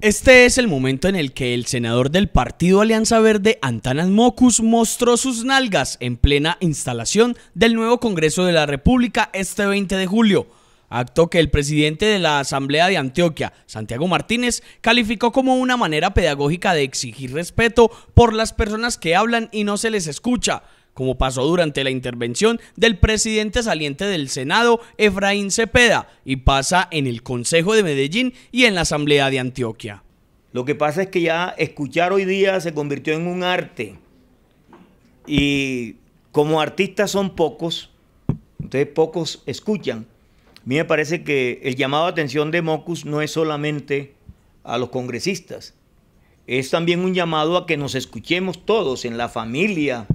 Este es el momento en el que el senador del partido Alianza Verde, Antanas Mocus, mostró sus nalgas en plena instalación del nuevo Congreso de la República este 20 de julio, acto que el presidente de la Asamblea de Antioquia, Santiago Martínez, calificó como una manera pedagógica de exigir respeto por las personas que hablan y no se les escucha, como pasó durante la intervención del presidente saliente del Senado, Efraín Cepeda, y pasa en el Consejo de Medellín y en la Asamblea de Antioquia. Lo que pasa es que ya escuchar hoy día se convirtió en un arte y como artistas son pocos, entonces pocos escuchan. A mí me parece que el llamado a atención de Mocus no es solamente a los congresistas, es también un llamado a que nos escuchemos todos en la familia,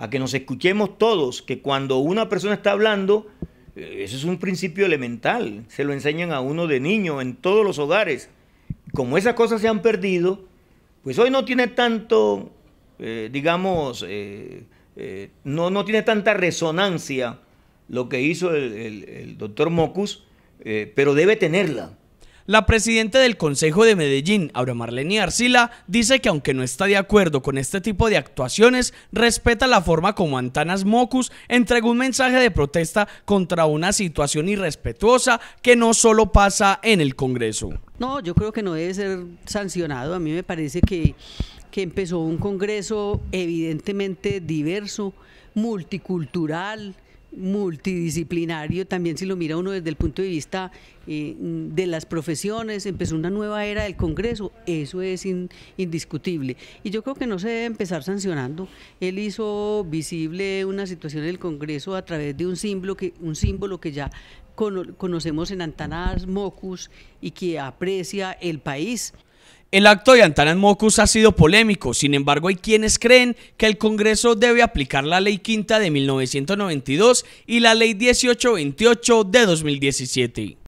a que nos escuchemos todos, que cuando una persona está hablando, eh, eso es un principio elemental, se lo enseñan a uno de niño en todos los hogares. Como esas cosas se han perdido, pues hoy no tiene tanto, eh, digamos, eh, no, no tiene tanta resonancia lo que hizo el, el doctor Mocus, pero debe tenerla la presidenta del Consejo de Medellín, Aura Marlene Arcila, dice que aunque no está de acuerdo con este tipo de actuaciones, respeta la forma como Antanas Mocus entregó un mensaje de protesta contra una situación irrespetuosa que no solo pasa en el Congreso. No, yo creo que no debe ser sancionado. A mí me parece que, que empezó un Congreso evidentemente diverso, multicultural, multidisciplinario también si lo mira uno desde el punto de vista eh, de las profesiones, empezó una nueva era del Congreso, eso es indiscutible. Y yo creo que no se debe empezar sancionando. Él hizo visible una situación del Congreso a través de un símbolo que, un símbolo que ya conocemos en Antanas, Mocus y que aprecia el país. El acto de Antanas Mocus ha sido polémico, sin embargo hay quienes creen que el Congreso debe aplicar la Ley Quinta de 1992 y la Ley 1828 de 2017.